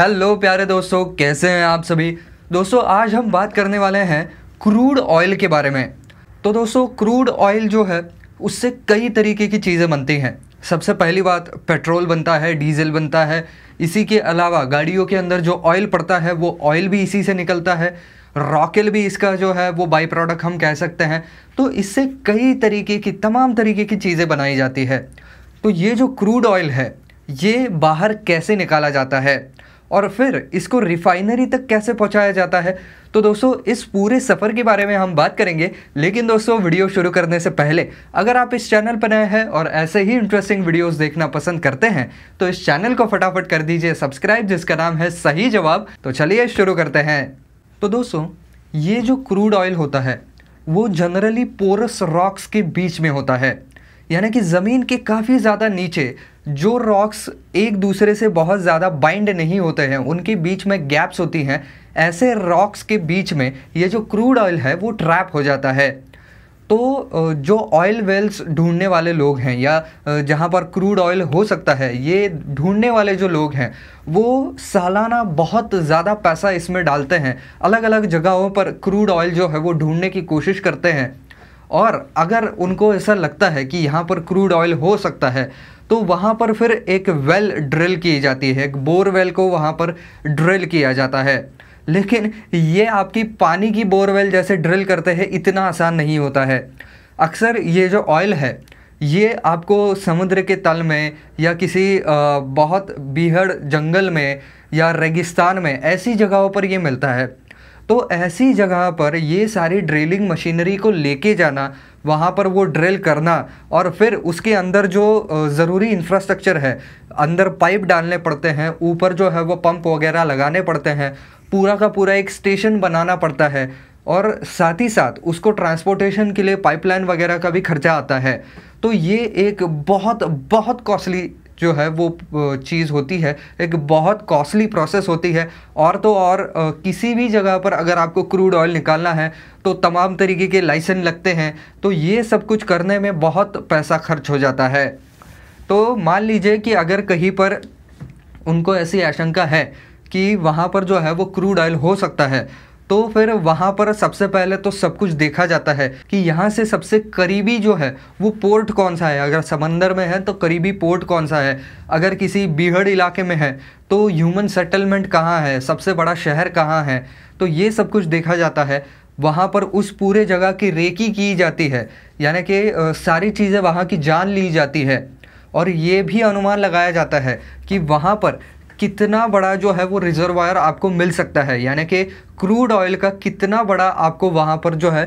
hello प्यारे दोस्तों कैसे हैं आप सभी दोस्तों आज हम बात करने वाले हैं क्रूड ऑयल के बारे में तो दोस्तों क्रूड ऑयल जो है उससे कई तरीके की चीज़ें बनती हैं सबसे पहली बात पेट्रोल बनता है डीजल बनता है इसी के अलावा गाड़ियों के अंदर जो ऑयल पड़ता है वो ऑयल भी इसी से निकलता है रॉकेल भी इसका जो है वो बाई प्रोडक्ट हम कह सकते हैं तो इससे कई तरीके की तमाम तरीके की चीज़ें बनाई जाती है तो ये जो क्रूड ऑयल है ये बाहर कैसे निकाला जाता है और फिर इसको रिफाइनरी तक कैसे पहुंचाया जाता है तो दोस्तों इस पूरे सफ़र के बारे में हम बात करेंगे लेकिन दोस्तों वीडियो शुरू करने से पहले अगर आप इस चैनल पर नए हैं और ऐसे ही इंटरेस्टिंग वीडियोस देखना पसंद करते हैं तो इस चैनल को फटाफट कर दीजिए सब्सक्राइब जिसका नाम है सही जवाब तो चलिए शुरू करते हैं तो दोस्तों ये जो क्रूड ऑयल होता है वो जनरली पोरस रॉक्स के बीच में होता है यानी कि ज़मीन के काफ़ी ज़्यादा नीचे जो रॉक्स एक दूसरे से बहुत ज़्यादा बाइंड नहीं होते हैं उनके बीच में गैप्स होती हैं ऐसे रॉक्स के बीच में ये जो क्रूड ऑयल है वो ट्रैप हो जाता है तो जो ऑयल वेल्स ढूंढने वाले लोग हैं या जहाँ पर क्रूड ऑयल हो सकता है ये ढूंढने वाले जो लोग हैं वो सालाना बहुत ज़्यादा पैसा इसमें डालते हैं अलग अलग जगहों पर क्रूड ऑयल जो है वो ढूंढने की कोशिश करते हैं और अगर उनको ऐसा लगता है कि यहाँ पर क्रूड ऑयल हो सकता है तो वहाँ पर फिर एक वेल ड्रिल की जाती है एक बोरवेल को वहाँ पर ड्रिल किया जाता है लेकिन ये आपकी पानी की बोरवेल जैसे ड्रिल करते हैं इतना आसान नहीं होता है अक्सर ये जो ऑयल है ये आपको समुद्र के तल में या किसी बहुत बीहड़ जंगल में या रेगिस्तान में ऐसी जगहों पर ये मिलता है तो ऐसी जगह पर ये सारी ड्रिलिंग मशीनरी को लेके जाना वहाँ पर वो ड्रिल करना और फिर उसके अंदर जो ज़रूरी इंफ्रास्ट्रक्चर है अंदर पाइप डालने पड़ते हैं ऊपर जो है वो पंप वगैरह लगाने पड़ते हैं पूरा का पूरा एक स्टेशन बनाना पड़ता है और साथ ही साथ उसको ट्रांसपोर्टेशन के लिए पाइपलाइन वगैरह का भी खर्चा आता है तो ये एक बहुत बहुत कॉस्टली जो है वो चीज़ होती है एक बहुत कॉस्टली प्रोसेस होती है और तो और किसी भी जगह पर अगर आपको क्रूड ऑयल निकालना है तो तमाम तरीके के लाइसेंस लगते हैं तो ये सब कुछ करने में बहुत पैसा खर्च हो जाता है तो मान लीजिए कि अगर कहीं पर उनको ऐसी आशंका है कि वहाँ पर जो है वो क्रूड ऑयल हो सकता है तो फिर वहाँ पर सबसे पहले तो सब कुछ देखा जाता है कि यहाँ से सबसे करीबी जो है वो पोर्ट कौन सा है अगर समंदर में है तो करीबी पोर्ट कौन सा है अगर किसी बीहड़ इलाके में है तो ह्यूमन सेटलमेंट कहाँ है सबसे बड़ा शहर कहाँ है तो ये सब कुछ देखा जाता है वहाँ पर उस पूरे जगह की रेकी की जाती है यानी कि सारी चीज़ें वहाँ की जान ली जाती है और ये भी अनुमान लगाया जाता है कि वहाँ पर कितना बड़ा जो है वो रिजर्वायर आपको मिल सकता है यानी कि क्रूड ऑयल का कितना बड़ा आपको वहाँ पर जो है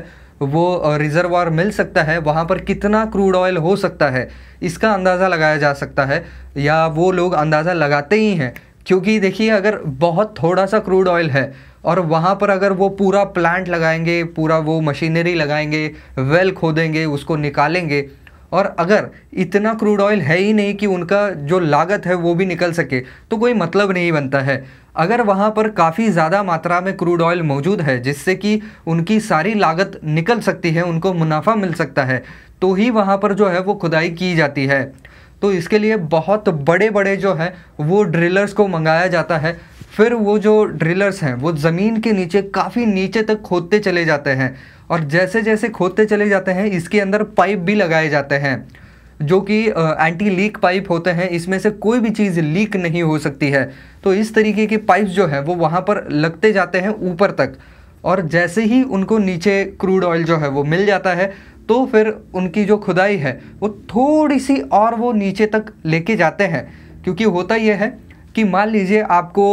वो रिजर्वायर मिल सकता है वहाँ पर कितना क्रूड ऑयल हो सकता है इसका अंदाज़ा लगाया जा सकता है या वो लोग अंदाज़ा लगाते ही हैं क्योंकि देखिए अगर बहुत थोड़ा सा क्रूड ऑयल है और वहाँ पर अगर वो पूरा प्लांट लगाएंगे पूरा वो मशीनरी लगाएंगे वेल खोदेंगे उसको निकालेंगे और अगर इतना क्रूड ऑयल है ही नहीं कि उनका जो लागत है वो भी निकल सके तो कोई मतलब नहीं बनता है अगर वहाँ पर काफ़ी ज़्यादा मात्रा में क्रूड ऑयल मौजूद है जिससे कि उनकी सारी लागत निकल सकती है उनको मुनाफा मिल सकता है तो ही वहाँ पर जो है वो खुदाई की जाती है तो इसके लिए बहुत बड़े बड़े जो है वो ड्रिलर्स को मंगाया जाता है फिर वो जो ड्रिलर्स हैं वो ज़मीन के नीचे काफ़ी नीचे तक खोदते चले जाते हैं और जैसे जैसे खोदते चले जाते हैं इसके अंदर पाइप भी लगाए जाते हैं जो कि एंटी लीक पाइप होते हैं इसमें से कोई भी चीज़ लीक नहीं हो सकती है तो इस तरीके के पाइप जो है वो वहाँ पर लगते जाते हैं ऊपर तक और जैसे ही उनको नीचे क्रूड ऑयल जो है वो मिल जाता है तो फिर उनकी जो खुदाई है वो थोड़ी सी और वो नीचे तक लेके जाते हैं क्योंकि होता यह है कि मान लीजिए आपको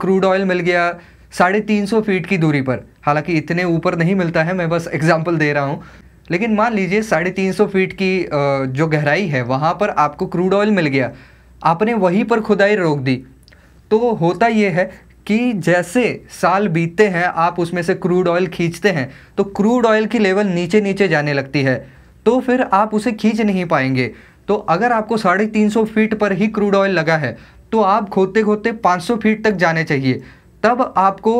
क्रूड ऑयल मिल गया साढ़े तीन सौ फीट की दूरी पर हालांकि इतने ऊपर नहीं मिलता है मैं बस एग्जाम्पल दे रहा हूँ लेकिन मान लीजिए साढ़े तीन सौ फीट की जो गहराई है वहाँ पर आपको क्रूड ऑयल मिल गया आपने वहीं पर खुदाई रोक दी तो होता ये है कि जैसे साल बीतते हैं आप उसमें से क्रूड ऑयल खींचते हैं तो क्रूड ऑयल की लेवल नीचे नीचे जाने लगती है तो फिर आप उसे खींच नहीं पाएंगे तो अगर आपको साढ़े तीन सौ फीट पर ही क्रूड ऑयल लगा है तो आप खोदते खोदते 500 फीट तक जाने चाहिए तब आपको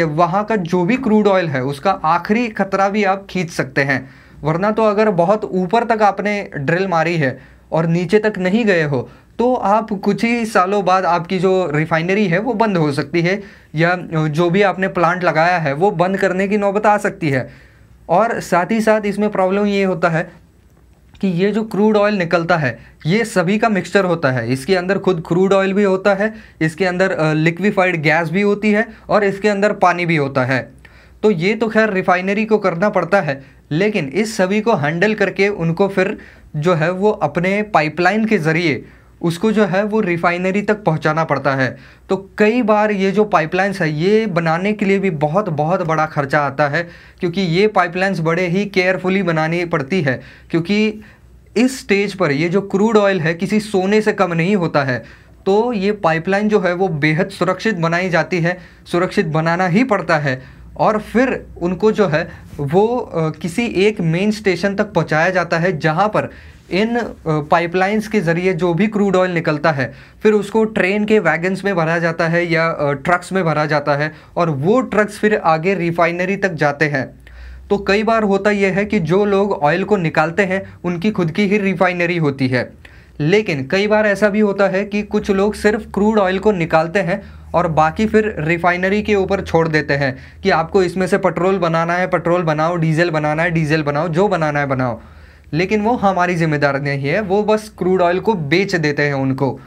ये वहाँ का जो भी क्रूड ऑयल है उसका आखिरी खतरा भी आप खींच सकते हैं वरना तो अगर बहुत ऊपर तक आपने ड्रिल मारी है और नीचे तक नहीं गए हो तो आप कुछ ही सालों बाद आपकी जो रिफाइनरी है वो बंद हो सकती है या जो भी आपने प्लांट लगाया है वो बंद करने की नौबत आ सकती है और साथ ही साथ इसमें प्रॉब्लम ये होता है कि ये जो क्रूड ऑयल निकलता है ये सभी का मिक्सचर होता है इसके अंदर खुद क्रूड ऑयल भी होता है इसके अंदर लिक्विफाइड गैस भी होती है और इसके अंदर पानी भी होता है तो ये तो खैर रिफाइनरी को करना पड़ता है लेकिन इस सभी को हैंडल करके उनको फिर जो है वो अपने पाइपलाइन के ज़रिए उसको जो है वो रिफाइनरी तक पहुंचाना पड़ता है तो कई बार ये जो पाइपलाइंस है ये बनाने के लिए भी बहुत बहुत बड़ा खर्चा आता है क्योंकि ये पाइपलाइंस बड़े ही केयरफुली बनानी पड़ती है क्योंकि इस स्टेज पर ये जो क्रूड ऑयल है किसी सोने से कम नहीं होता है तो ये पाइपलाइन जो है वो बेहद सुरक्षित बनाई जाती है सुरक्षित बनाना ही पड़ता है और फिर उनको जो है वो किसी एक मेन स्टेशन तक पहुंचाया जाता है जहां पर इन पाइपलाइंस के ज़रिए जो भी क्रूड ऑयल निकलता है फिर उसको ट्रेन के वैगन्स में भरा जाता है या ट्रक्स में भरा जाता है और वो ट्रक्स फिर आगे रिफाइनरी तक जाते हैं तो कई बार होता यह है कि जो लोग ऑयल को निकालते हैं उनकी खुद की ही रिफाइनरी होती है लेकिन कई बार ऐसा भी होता है कि कुछ लोग सिर्फ क्रूड ऑयल को निकालते हैं और बाकी फिर रिफाइनरी के ऊपर छोड़ देते हैं कि आपको इसमें से पेट्रोल बनाना है पेट्रोल बनाओ डीजल बनाना है डीजल बनाओ जो बनाना है बनाओ लेकिन वो हमारी जिम्मेदारी नहीं है वो बस क्रूड ऑयल को बेच देते हैं उनको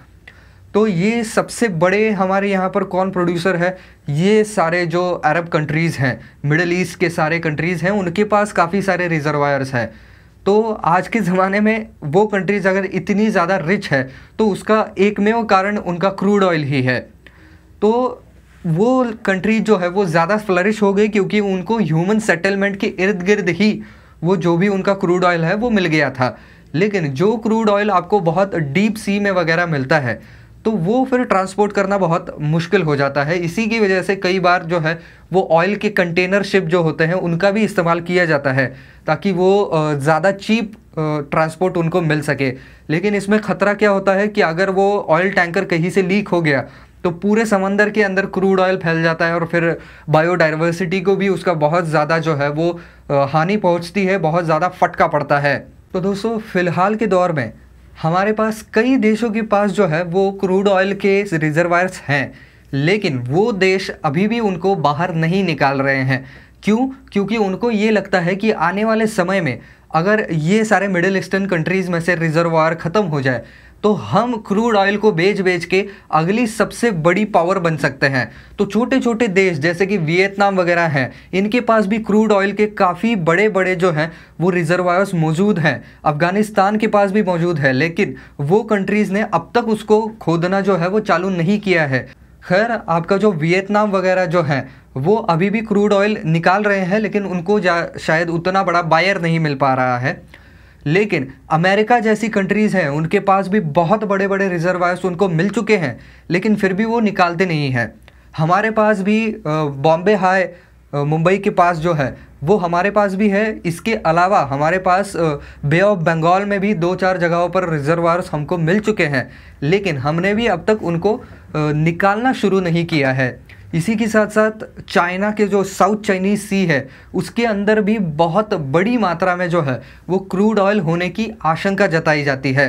तो ये सबसे बड़े हमारे यहाँ पर कौन प्रोड्यूसर है ये सारे जो अरब कंट्रीज़ हैं मिडल ईस्ट के सारे कंट्रीज़ हैं उनके पास काफ़ी सारे रिजर्वायर्स हैं तो आज के ज़माने में वो कंट्रीज़ अगर इतनी ज़्यादा रिच है तो उसका एकमेव कारण उनका क्रूड ऑयल ही है तो वो कंट्री जो है वो ज़्यादा फ्लरिश हो गई क्योंकि उनको ह्यूमन सेटलमेंट के इर्द गिर्द ही वो जो भी उनका क्रूड ऑयल है वो मिल गया था लेकिन जो क्रूड ऑयल आपको बहुत डीप सी में वगैरह मिलता है तो वो फिर ट्रांसपोर्ट करना बहुत मुश्किल हो जाता है इसी की वजह से कई बार जो है वो ऑयल के कंटेनर शिप जो होते हैं उनका भी इस्तेमाल किया जाता है ताकि वो ज़्यादा चीप ट्रांसपोर्ट उनको मिल सके लेकिन इसमें ख़तरा क्या होता है कि अगर वो ऑयल टैंकर कहीं से लीक हो गया तो पूरे समंदर के अंदर क्रूड ऑयल फैल जाता है और फिर बायोडाइवर्सिटी को भी उसका बहुत ज़्यादा जो है वो हानि पहुंचती है बहुत ज़्यादा फटका पड़ता है तो दोस्तों फ़िलहाल के दौर में हमारे पास कई देशों के पास जो है वो क्रूड ऑयल के रिजर्वायर्स हैं लेकिन वो देश अभी भी उनको बाहर नहीं निकाल रहे हैं क्यों क्योंकि उनको ये लगता है कि आने वाले समय में अगर ये सारे मिडिल ईस्टर्न कंट्रीज़ में से रिजर्वायर ख़त्म हो जाए तो हम क्रूड ऑयल को बेच बेच के अगली सबसे बड़ी पावर बन सकते हैं तो छोटे छोटे देश जैसे कि वियतनाम वगैरह हैं इनके पास भी क्रूड ऑयल के काफ़ी बड़े बड़े जो हैं वो रिजर्वायर्स मौजूद हैं अफ़गानिस्तान के पास भी मौजूद है लेकिन वो कंट्रीज़ ने अब तक उसको खोदना जो है वो चालू नहीं किया है खैर आपका जो वियतनाम वगैरह जो है वो अभी भी क्रूड ऑयल निकाल रहे हैं लेकिन उनको जा शायद उतना बड़ा बायर नहीं मिल पा रहा है लेकिन अमेरिका जैसी कंट्रीज़ हैं उनके पास भी बहुत बड़े बड़े रिजर्वायर्स उनको मिल चुके हैं लेकिन फिर भी वो निकालते नहीं हैं हमारे पास भी बॉम्बे हाई मुंबई के पास जो है वो हमारे पास भी है इसके अलावा हमारे पास बे ऑफ बंगाल में भी दो चार जगहों पर रिजर्वायर्स हमको मिल चुके हैं लेकिन हमने भी अब तक उनको निकालना शुरू नहीं किया है इसी के साथ साथ चाइना के जो साउथ चाइनीज सी है उसके अंदर भी बहुत बड़ी मात्रा में जो है वो क्रूड ऑयल होने की आशंका जताई जाती है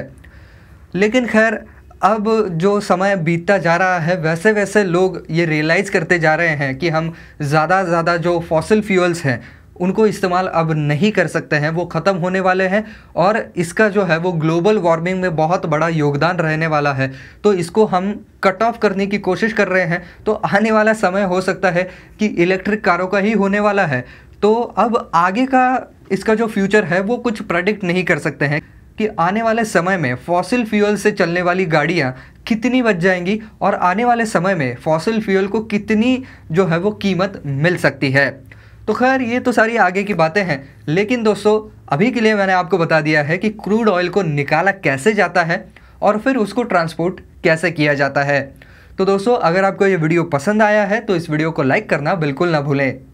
लेकिन खैर अब जो समय बीतता जा रहा है वैसे वैसे लोग ये रियलाइज़ करते जा रहे हैं कि हम ज़्यादा ज़्यादा जो फॉसिल फ्यूल्स हैं उनको इस्तेमाल अब नहीं कर सकते हैं वो ख़त्म होने वाले हैं और इसका जो है वो ग्लोबल वार्मिंग में बहुत बड़ा योगदान रहने वाला है तो इसको हम कट ऑफ करने की कोशिश कर रहे हैं तो आने वाला समय हो सकता है कि इलेक्ट्रिक कारों का ही होने वाला है तो अब आगे का इसका जो फ्यूचर है वो कुछ प्रडिक्ट नहीं कर सकते हैं कि आने वाले समय में फॉसिल फ्यूल से चलने वाली गाड़ियाँ कितनी बच जाएंगी और आने वाले समय में फॉसिल फ्यूल को कितनी जो है वो कीमत मिल सकती है तो खैर ये तो सारी आगे की बातें हैं लेकिन दोस्तों अभी के लिए मैंने आपको बता दिया है कि क्रूड ऑयल को निकाला कैसे जाता है और फिर उसको ट्रांसपोर्ट कैसे किया जाता है तो दोस्तों अगर आपको ये वीडियो पसंद आया है तो इस वीडियो को लाइक करना बिल्कुल ना भूलें